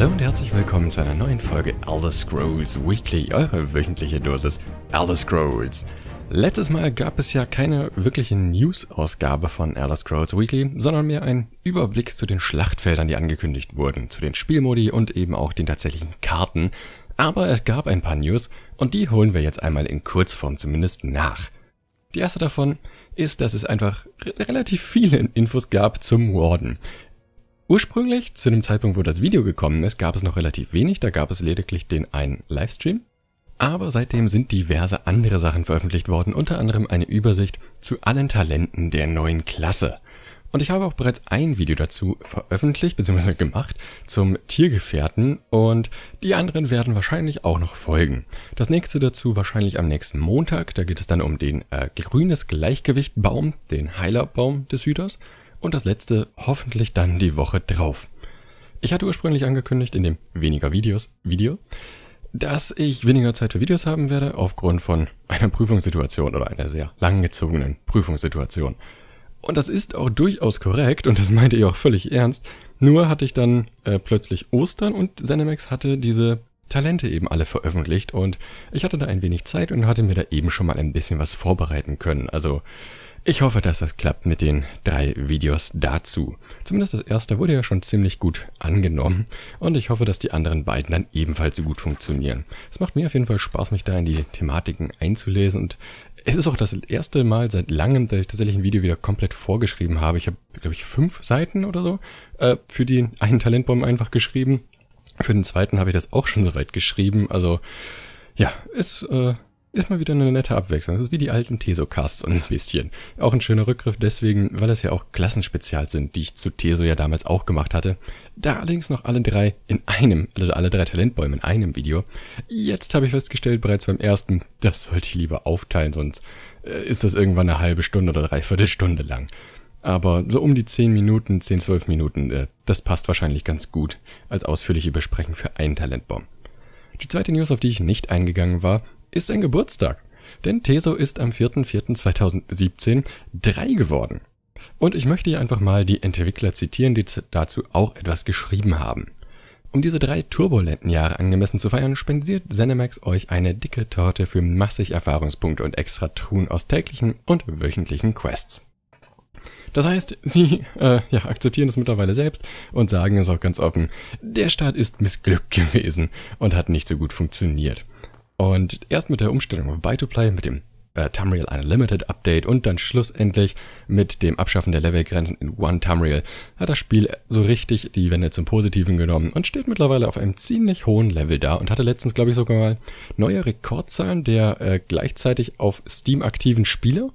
Hallo und herzlich willkommen zu einer neuen Folge Elder Scrolls Weekly, eure wöchentliche Dosis Elder Scrolls. Letztes Mal gab es ja keine wirkliche News-Ausgabe von Elder Scrolls Weekly, sondern mehr einen Überblick zu den Schlachtfeldern, die angekündigt wurden, zu den Spielmodi und eben auch den tatsächlichen Karten. Aber es gab ein paar News und die holen wir jetzt einmal in Kurzform zumindest nach. Die erste davon ist, dass es einfach relativ viele Infos gab zum Warden. Ursprünglich, zu dem Zeitpunkt, wo das Video gekommen ist, gab es noch relativ wenig, da gab es lediglich den einen Livestream. Aber seitdem sind diverse andere Sachen veröffentlicht worden, unter anderem eine Übersicht zu allen Talenten der neuen Klasse. Und ich habe auch bereits ein Video dazu veröffentlicht bzw. gemacht zum Tiergefährten und die anderen werden wahrscheinlich auch noch folgen. Das nächste dazu wahrscheinlich am nächsten Montag, da geht es dann um den äh, grünes Gleichgewichtbaum, den Heilerbaum des Hüters und das letzte hoffentlich dann die Woche drauf. Ich hatte ursprünglich angekündigt in dem weniger Videos Video, dass ich weniger Zeit für Videos haben werde aufgrund von einer Prüfungssituation oder einer sehr langgezogenen Prüfungssituation. Und das ist auch durchaus korrekt und das meinte ich auch völlig ernst. Nur hatte ich dann äh, plötzlich Ostern und Zenimax hatte diese Talente eben alle veröffentlicht und ich hatte da ein wenig Zeit und hatte mir da eben schon mal ein bisschen was vorbereiten können. Also ich hoffe, dass das klappt mit den drei Videos dazu. Zumindest das erste wurde ja schon ziemlich gut angenommen und ich hoffe, dass die anderen beiden dann ebenfalls so gut funktionieren. Es macht mir auf jeden Fall Spaß, mich da in die Thematiken einzulesen und es ist auch das erste Mal seit langem, dass ich tatsächlich ein Video wieder komplett vorgeschrieben habe. Ich habe, glaube ich, fünf Seiten oder so äh, für die einen Talentbaum einfach geschrieben. Für den zweiten habe ich das auch schon soweit geschrieben. Also ja, ist... Äh, ist mal wieder eine nette Abwechslung. Das ist wie die alten Teso-Casts ein bisschen. Auch ein schöner Rückgriff deswegen, weil das ja auch Klassenspezial sind, die ich zu Teso ja damals auch gemacht hatte. Da allerdings noch alle drei in einem, also alle drei Talentbäume in einem Video. Jetzt habe ich festgestellt, bereits beim ersten, das sollte ich lieber aufteilen, sonst äh, ist das irgendwann eine halbe Stunde oder dreiviertel Stunde lang. Aber so um die 10 Minuten, 10, 12 Minuten, äh, das passt wahrscheinlich ganz gut als ausführliche Besprechung für einen Talentbaum. Die zweite News, auf die ich nicht eingegangen war, ist ein Geburtstag. Denn Teso ist am 4.4.2017 3 geworden. Und ich möchte hier einfach mal die Entwickler zitieren, die dazu auch etwas geschrieben haben. Um diese drei turbulenten Jahre angemessen zu feiern, spendiert Zenimax euch eine dicke Torte für massig Erfahrungspunkte und extra Truhen aus täglichen und wöchentlichen Quests. Das heißt, sie äh, ja, akzeptieren es mittlerweile selbst und sagen es auch ganz offen, der Start ist missglückt gewesen und hat nicht so gut funktioniert. Und erst mit der Umstellung auf Buy-to-Play, mit dem äh, Tamriel Unlimited Update und dann schlussendlich mit dem Abschaffen der Levelgrenzen in One Tamriel hat das Spiel so richtig die Wende zum Positiven genommen und steht mittlerweile auf einem ziemlich hohen Level da und hatte letztens, glaube ich, sogar mal neue Rekordzahlen der äh, gleichzeitig auf Steam aktiven Spieler.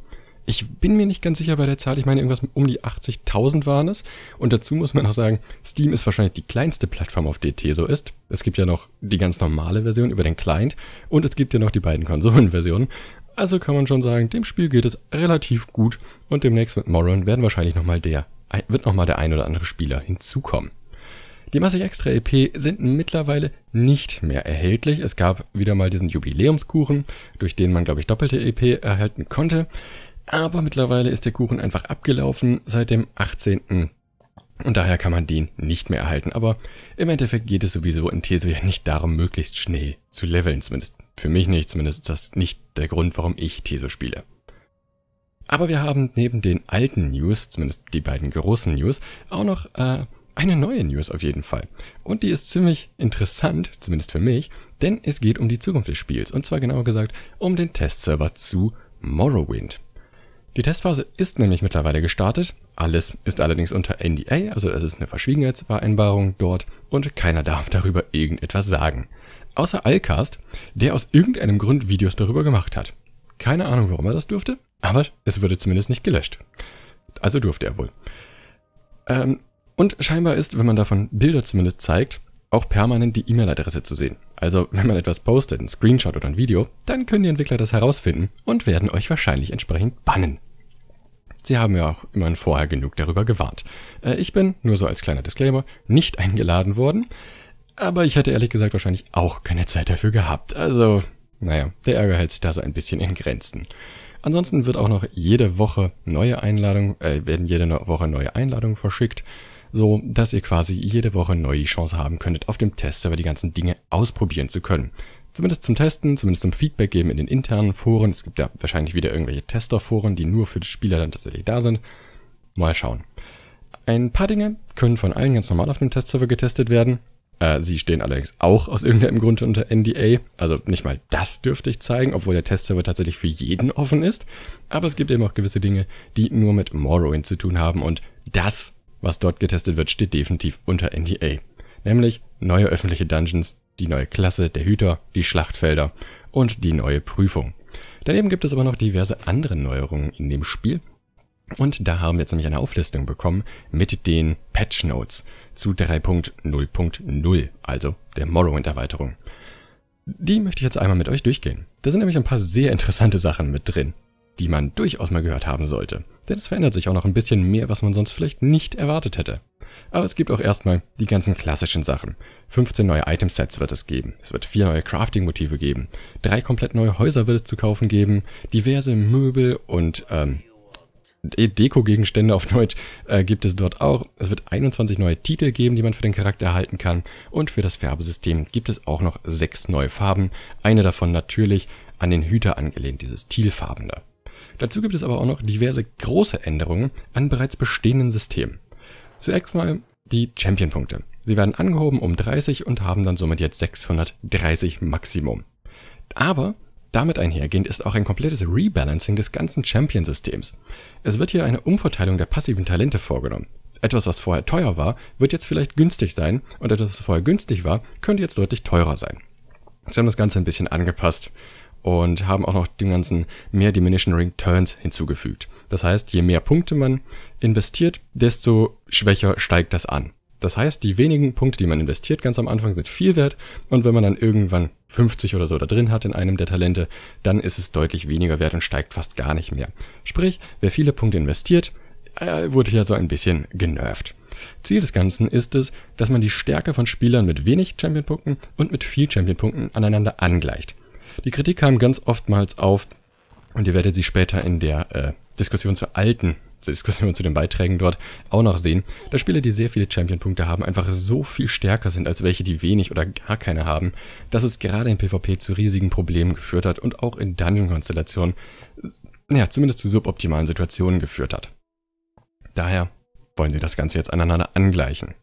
Ich bin mir nicht ganz sicher bei der Zahl. Ich meine, irgendwas um die 80.000 waren es. Und dazu muss man auch sagen, Steam ist wahrscheinlich die kleinste Plattform, auf DT so ist. Es gibt ja noch die ganz normale Version über den Client und es gibt ja noch die beiden Konsolenversionen. Also kann man schon sagen, dem Spiel geht es relativ gut und demnächst mit Moron werden wahrscheinlich nochmal der, wird nochmal der ein oder andere Spieler hinzukommen. Die Massig Extra EP sind mittlerweile nicht mehr erhältlich. Es gab wieder mal diesen Jubiläumskuchen, durch den man, glaube ich, doppelte EP erhalten konnte. Aber mittlerweile ist der Kuchen einfach abgelaufen seit dem 18. Und daher kann man den nicht mehr erhalten. Aber im Endeffekt geht es sowieso in Teso ja nicht darum, möglichst schnell zu leveln. Zumindest für mich nicht. Zumindest ist das nicht der Grund, warum ich Teso spiele. Aber wir haben neben den alten News, zumindest die beiden großen News, auch noch äh, eine neue News auf jeden Fall. Und die ist ziemlich interessant, zumindest für mich, denn es geht um die Zukunft des Spiels. Und zwar genauer gesagt um den Testserver zu Morrowind. Die Testphase ist nämlich mittlerweile gestartet. Alles ist allerdings unter NDA, also es ist eine Verschwiegenheitsvereinbarung dort und keiner darf darüber irgendetwas sagen. Außer Alcast, der aus irgendeinem Grund Videos darüber gemacht hat. Keine Ahnung, warum er das durfte, aber es wurde zumindest nicht gelöscht. Also durfte er wohl. Ähm, und scheinbar ist, wenn man davon Bilder zumindest zeigt, auch permanent die E-Mail-Adresse zu sehen. Also wenn man etwas postet, ein Screenshot oder ein Video, dann können die Entwickler das herausfinden und werden euch wahrscheinlich entsprechend bannen. Sie haben ja auch immerhin vorher genug darüber gewarnt. Äh, ich bin, nur so als kleiner Disclaimer, nicht eingeladen worden, aber ich hätte ehrlich gesagt wahrscheinlich auch keine Zeit dafür gehabt. Also, naja, der Ärger hält sich da so ein bisschen in Grenzen. Ansonsten wird auch noch jede Woche neue Einladung, äh, werden jede Woche neue Einladungen verschickt, so dass ihr quasi jede Woche neu die Chance haben könntet, auf dem Testserver die ganzen Dinge ausprobieren zu können zumindest zum Testen, zumindest zum Feedback geben in den internen Foren. Es gibt ja wahrscheinlich wieder irgendwelche Testerforen, die nur für die Spieler dann tatsächlich da sind. Mal schauen. Ein paar Dinge können von allen ganz normal auf dem Testserver getestet werden. Äh, sie stehen allerdings auch aus irgendeinem Grund unter NDA. Also nicht mal das dürfte ich zeigen, obwohl der Testserver tatsächlich für jeden offen ist. Aber es gibt eben auch gewisse Dinge, die nur mit Morrowind zu tun haben und das, was dort getestet wird, steht definitiv unter NDA. Nämlich neue öffentliche Dungeons die neue Klasse der Hüter, die Schlachtfelder und die neue Prüfung. Daneben gibt es aber noch diverse andere Neuerungen in dem Spiel. Und da haben wir jetzt nämlich eine Auflistung bekommen mit den Patch Notes zu 3.0.0, also der Morrowind-Erweiterung. Die möchte ich jetzt einmal mit euch durchgehen. Da sind nämlich ein paar sehr interessante Sachen mit drin die man durchaus mal gehört haben sollte. Denn es verändert sich auch noch ein bisschen mehr, was man sonst vielleicht nicht erwartet hätte. Aber es gibt auch erstmal die ganzen klassischen Sachen. 15 neue Item-Sets wird es geben, es wird vier neue Crafting-Motive geben, drei komplett neue Häuser wird es zu kaufen geben, diverse Möbel und ähm, Deko-Gegenstände auf Deutsch äh, gibt es dort auch. Es wird 21 neue Titel geben, die man für den Charakter erhalten kann. Und für das Färbesystem gibt es auch noch sechs neue Farben. Eine davon natürlich an den Hüter angelehnt, dieses Da. Dazu gibt es aber auch noch diverse große Änderungen an bereits bestehenden Systemen. Zuerst mal die Champion-Punkte. Sie werden angehoben um 30 und haben dann somit jetzt 630 Maximum. Aber damit einhergehend ist auch ein komplettes Rebalancing des ganzen Champion-Systems. Es wird hier eine Umverteilung der passiven Talente vorgenommen. Etwas, was vorher teuer war, wird jetzt vielleicht günstig sein und etwas, was vorher günstig war, könnte jetzt deutlich teurer sein. Sie haben das Ganze ein bisschen angepasst und haben auch noch den ganzen mehr Mehrdimensional Turns hinzugefügt. Das heißt, je mehr Punkte man investiert, desto schwächer steigt das an. Das heißt, die wenigen Punkte, die man investiert ganz am Anfang, sind viel wert und wenn man dann irgendwann 50 oder so da drin hat in einem der Talente, dann ist es deutlich weniger wert und steigt fast gar nicht mehr. Sprich, wer viele Punkte investiert, äh, wurde hier so ein bisschen genervt. Ziel des Ganzen ist es, dass man die Stärke von Spielern mit wenig Champion-Punkten und mit viel Champion-Punkten aneinander angleicht. Die Kritik kam ganz oftmals auf und ihr werdet sie später in der äh, Diskussion zur alten Diskussion zu den Beiträgen dort auch noch sehen, dass Spieler, die sehr viele Champion-Punkte haben, einfach so viel stärker sind als welche, die wenig oder gar keine haben, dass es gerade in PvP zu riesigen Problemen geführt hat und auch in Dungeon-Konstellationen, naja, zumindest zu suboptimalen Situationen geführt hat. Daher wollen sie das Ganze jetzt aneinander angleichen.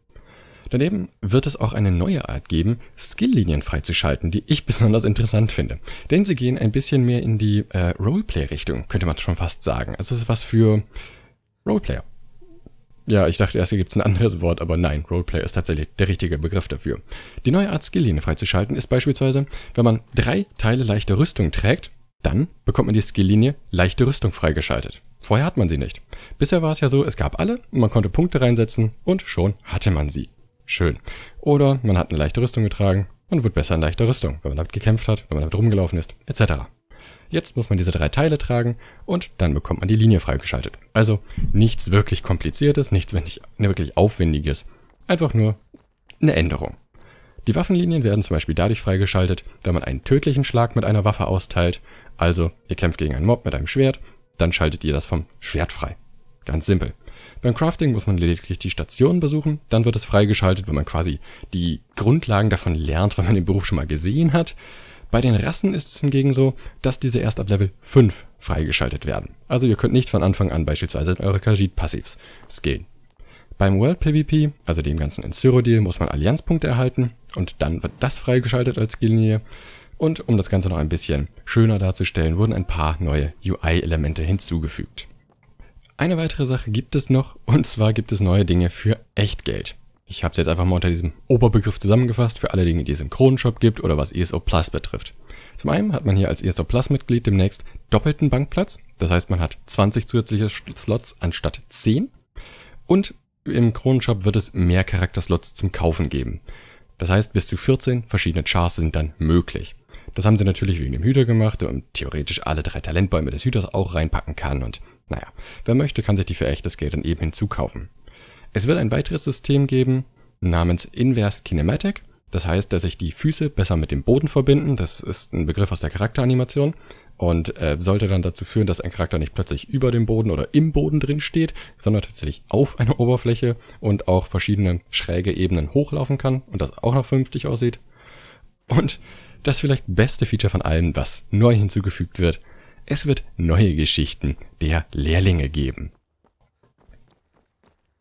Daneben wird es auch eine neue Art geben, Skill-Linien freizuschalten, die ich besonders interessant finde. Denn sie gehen ein bisschen mehr in die äh, Roleplay-Richtung, könnte man schon fast sagen. Also es ist was für Roleplayer. Ja, ich dachte erst, hier gibt es ein anderes Wort, aber nein, Roleplay ist tatsächlich der richtige Begriff dafür. Die neue Art skill Skilllinie freizuschalten ist beispielsweise, wenn man drei Teile leichter Rüstung trägt, dann bekommt man die Skill-Linie leichte Rüstung freigeschaltet. Vorher hat man sie nicht. Bisher war es ja so, es gab alle, man konnte Punkte reinsetzen und schon hatte man sie. Schön. Oder man hat eine leichte Rüstung getragen und wird besser in leichter Rüstung, wenn man damit gekämpft hat, wenn man damit rumgelaufen ist, etc. Jetzt muss man diese drei Teile tragen und dann bekommt man die Linie freigeschaltet. Also nichts wirklich kompliziertes, nichts ne, wirklich aufwendiges. Einfach nur eine Änderung. Die Waffenlinien werden zum Beispiel dadurch freigeschaltet, wenn man einen tödlichen Schlag mit einer Waffe austeilt. Also ihr kämpft gegen einen Mob mit einem Schwert, dann schaltet ihr das vom Schwert frei. Ganz simpel. Beim Crafting muss man lediglich die Stationen besuchen, dann wird es freigeschaltet, wenn man quasi die Grundlagen davon lernt, weil man den Beruf schon mal gesehen hat. Bei den Rassen ist es hingegen so, dass diese erst ab Level 5 freigeschaltet werden. Also ihr könnt nicht von Anfang an beispielsweise eure Khajiit-Passives skillen. Beim World PvP, also dem ganzen Ensyro-Deal, muss man Allianzpunkte erhalten und dann wird das freigeschaltet als Skilllinie. Und um das Ganze noch ein bisschen schöner darzustellen, wurden ein paar neue UI-Elemente hinzugefügt. Eine weitere Sache gibt es noch, und zwar gibt es neue Dinge für Echtgeld. Ich habe es jetzt einfach mal unter diesem Oberbegriff zusammengefasst für alle Dinge, die es im Kronenshop gibt oder was ESO Plus betrifft. Zum einen hat man hier als ESO Plus Mitglied demnächst doppelten Bankplatz, das heißt man hat 20 zusätzliche Slots anstatt 10 und im Kronenshop wird es mehr Charakterslots zum Kaufen geben. Das heißt, bis zu 14 verschiedene Chars sind dann möglich. Das haben sie natürlich wegen dem Hüter gemacht und theoretisch alle drei Talentbäume des Hüters auch reinpacken kann und naja, wer möchte, kann sich die für echtes Geld dann eben hinzukaufen. Es wird ein weiteres System geben namens Inverse Kinematic. Das heißt, dass sich die Füße besser mit dem Boden verbinden. Das ist ein Begriff aus der Charakteranimation und äh, sollte dann dazu führen, dass ein Charakter nicht plötzlich über dem Boden oder im Boden drin steht, sondern tatsächlich auf einer Oberfläche und auch verschiedene schräge Ebenen hochlaufen kann und das auch noch vernünftig aussieht. Und das vielleicht beste Feature von allem, was neu hinzugefügt wird, es wird neue Geschichten der Lehrlinge geben.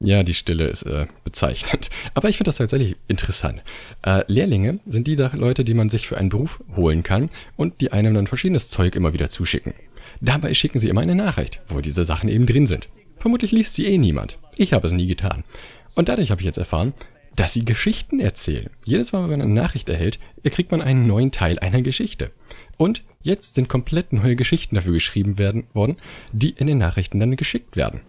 Ja, die Stille ist äh, bezeichnend. Aber ich finde das tatsächlich interessant. Äh, Lehrlinge sind die Leute, die man sich für einen Beruf holen kann und die einem dann verschiedenes Zeug immer wieder zuschicken. Dabei schicken sie immer eine Nachricht, wo diese Sachen eben drin sind. Vermutlich liest sie eh niemand. Ich habe es nie getan. Und dadurch habe ich jetzt erfahren, dass sie Geschichten erzählen. Jedes Mal, wenn man eine Nachricht erhält, kriegt man einen neuen Teil einer Geschichte. Und Jetzt sind komplett neue Geschichten dafür geschrieben werden, worden, die in den Nachrichten dann geschickt werden.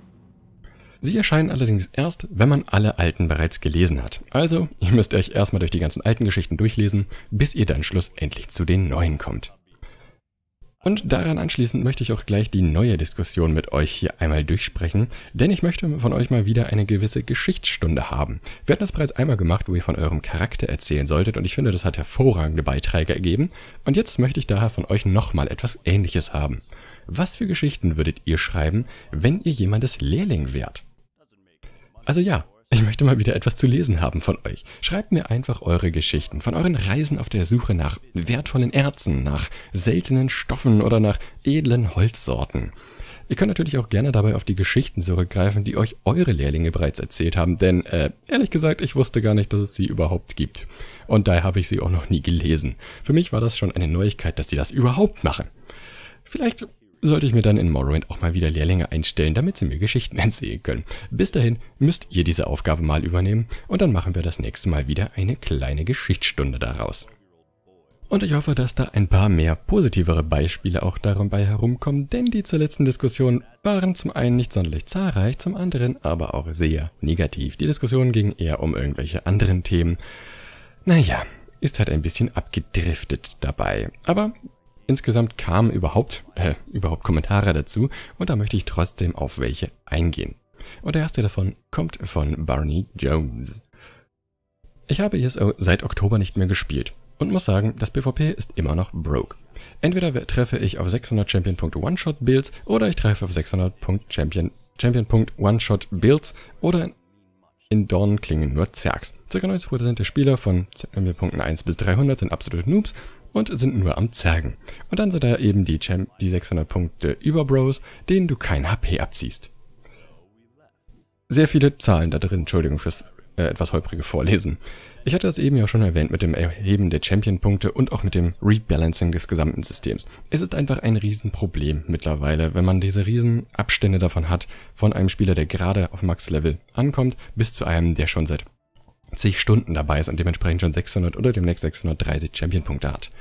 Sie erscheinen allerdings erst, wenn man alle alten bereits gelesen hat. Also, ihr müsst euch erstmal durch die ganzen alten Geschichten durchlesen, bis ihr dann schlussendlich zu den neuen kommt. Und daran anschließend möchte ich auch gleich die neue Diskussion mit euch hier einmal durchsprechen, denn ich möchte von euch mal wieder eine gewisse Geschichtsstunde haben. Wir hatten das bereits einmal gemacht, wo ihr von eurem Charakter erzählen solltet und ich finde, das hat hervorragende Beiträge ergeben. Und jetzt möchte ich daher von euch nochmal etwas ähnliches haben. Was für Geschichten würdet ihr schreiben, wenn ihr jemandes Lehrling wärt? Also ja, ich möchte mal wieder etwas zu lesen haben von euch. Schreibt mir einfach eure Geschichten von euren Reisen auf der Suche nach wertvollen Erzen, nach seltenen Stoffen oder nach edlen Holzsorten. Ihr könnt natürlich auch gerne dabei auf die Geschichten zurückgreifen, die euch eure Lehrlinge bereits erzählt haben, denn äh, ehrlich gesagt, ich wusste gar nicht, dass es sie überhaupt gibt. Und daher habe ich sie auch noch nie gelesen. Für mich war das schon eine Neuigkeit, dass sie das überhaupt machen. Vielleicht sollte ich mir dann in Morrowind auch mal wieder Lehrlinge einstellen, damit sie mir Geschichten erzählen können. Bis dahin müsst ihr diese Aufgabe mal übernehmen und dann machen wir das nächste Mal wieder eine kleine Geschichtsstunde daraus. Und ich hoffe, dass da ein paar mehr positivere Beispiele auch dabei herumkommen, denn die zur letzten Diskussion waren zum einen nicht sonderlich zahlreich, zum anderen aber auch sehr negativ. Die Diskussion ging eher um irgendwelche anderen Themen. Naja, ist halt ein bisschen abgedriftet dabei. Aber Insgesamt kamen überhaupt, äh, überhaupt Kommentare dazu und da möchte ich trotzdem auf welche eingehen. Und der erste davon kommt von Barney Jones. Ich habe ESO seit Oktober nicht mehr gespielt und muss sagen, das PvP ist immer noch broke. Entweder treffe ich auf 600 Champion. One-Shot Builds oder ich treffe auf 600 Champion. Champion. One-Shot Builds oder in Dornen klingen nur Zergs. Circa 90% der Spieler von Champion. bis 300 sind absolute Noobs und sind nur am Zergen. Und dann sind da eben die, Champ die 600 Punkte über Bros, denen du kein HP abziehst. Sehr viele Zahlen da drin, Entschuldigung fürs äh, etwas holprige Vorlesen. Ich hatte das eben ja schon erwähnt mit dem Erheben der Champion-Punkte und auch mit dem Rebalancing des gesamten Systems. Es ist einfach ein Riesenproblem mittlerweile, wenn man diese riesen Abstände davon hat, von einem Spieler, der gerade auf Max-Level ankommt, bis zu einem, der schon seit zig Stunden dabei ist und dementsprechend schon 600 oder demnächst 630 Champion-Punkte hat.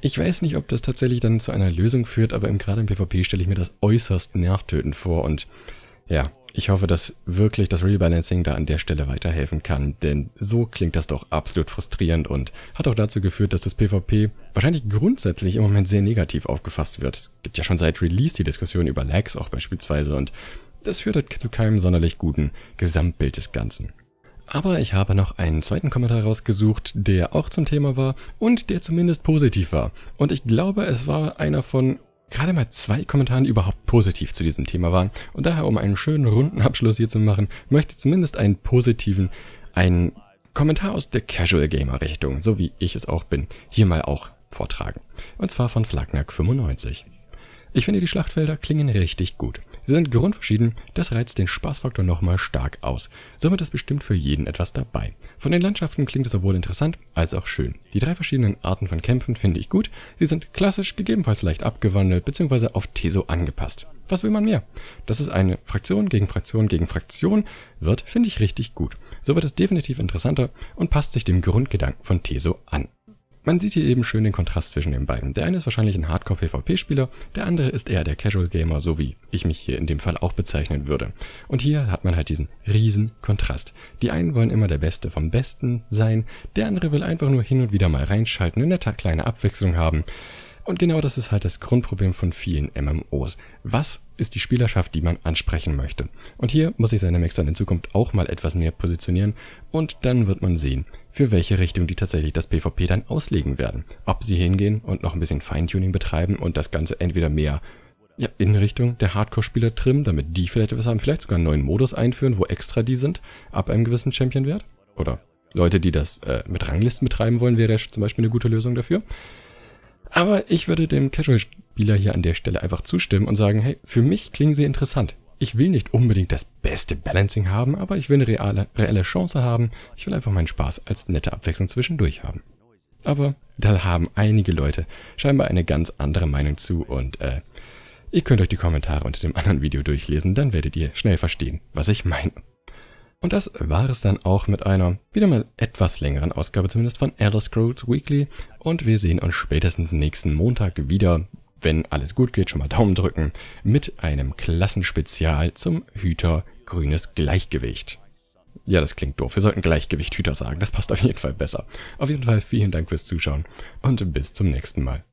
Ich weiß nicht, ob das tatsächlich dann zu einer Lösung führt, aber gerade im PvP stelle ich mir das äußerst nervtötend vor und ja, ich hoffe, dass wirklich das Rebalancing da an der Stelle weiterhelfen kann, denn so klingt das doch absolut frustrierend und hat auch dazu geführt, dass das PvP wahrscheinlich grundsätzlich im Moment sehr negativ aufgefasst wird. Es gibt ja schon seit Release die Diskussion über Lags auch beispielsweise und das führt halt zu keinem sonderlich guten Gesamtbild des Ganzen. Aber ich habe noch einen zweiten Kommentar rausgesucht, der auch zum Thema war und der zumindest positiv war. Und ich glaube, es war einer von gerade mal zwei Kommentaren überhaupt positiv zu diesem Thema waren. Und daher, um einen schönen runden Abschluss hier zu machen, möchte ich zumindest einen positiven, einen Kommentar aus der Casual Gamer Richtung, so wie ich es auch bin, hier mal auch vortragen. Und zwar von Flagnack95. Ich finde, die Schlachtfelder klingen richtig gut. Sie sind grundverschieden, das reizt den Spaßfaktor nochmal stark aus. Somit ist bestimmt für jeden etwas dabei. Von den Landschaften klingt es sowohl interessant als auch schön. Die drei verschiedenen Arten von Kämpfen finde ich gut. Sie sind klassisch, gegebenenfalls leicht abgewandelt bzw. auf Teso angepasst. Was will man mehr? Dass es eine Fraktion gegen Fraktion gegen Fraktion wird, finde ich richtig gut. So wird es definitiv interessanter und passt sich dem Grundgedanken von Teso an. Man sieht hier eben schön den Kontrast zwischen den beiden. Der eine ist wahrscheinlich ein Hardcore-PvP-Spieler, der andere ist eher der Casual-Gamer, so wie ich mich hier in dem Fall auch bezeichnen würde. Und hier hat man halt diesen riesen Kontrast. Die einen wollen immer der Beste vom Besten sein, der andere will einfach nur hin und wieder mal reinschalten, eine nette kleine Abwechslung haben. Und genau das ist halt das Grundproblem von vielen MMOs. Was ist die Spielerschaft, die man ansprechen möchte? Und hier muss ich seine Max dann in Zukunft auch mal etwas mehr positionieren und dann wird man sehen, für welche Richtung die tatsächlich das PvP dann auslegen werden. Ob sie hingehen und noch ein bisschen Feintuning betreiben und das Ganze entweder mehr ja, in Richtung der Hardcore-Spieler trimmen, damit die vielleicht etwas haben, vielleicht sogar einen neuen Modus einführen, wo extra die sind, ab einem gewissen Champion-Wert. Oder Leute, die das äh, mit Ranglisten betreiben wollen, wäre das zum Beispiel eine gute Lösung dafür. Aber ich würde dem Casual-Spieler hier an der Stelle einfach zustimmen und sagen, hey, für mich klingen sie interessant. Ich will nicht unbedingt das beste Balancing haben, aber ich will eine reale, reelle Chance haben. Ich will einfach meinen Spaß als nette Abwechslung zwischendurch haben. Aber da haben einige Leute scheinbar eine ganz andere Meinung zu und äh, ihr könnt euch die Kommentare unter dem anderen Video durchlesen, dann werdet ihr schnell verstehen, was ich meine. Und das war es dann auch mit einer wieder mal etwas längeren Ausgabe zumindest von Elder Scrolls Weekly und wir sehen uns spätestens nächsten Montag wieder wenn alles gut geht, schon mal Daumen drücken, mit einem Klassenspezial zum Hüter Grünes Gleichgewicht. Ja, das klingt doof. Wir sollten Gleichgewicht Hüter sagen. Das passt auf jeden Fall besser. Auf jeden Fall vielen Dank fürs Zuschauen und bis zum nächsten Mal.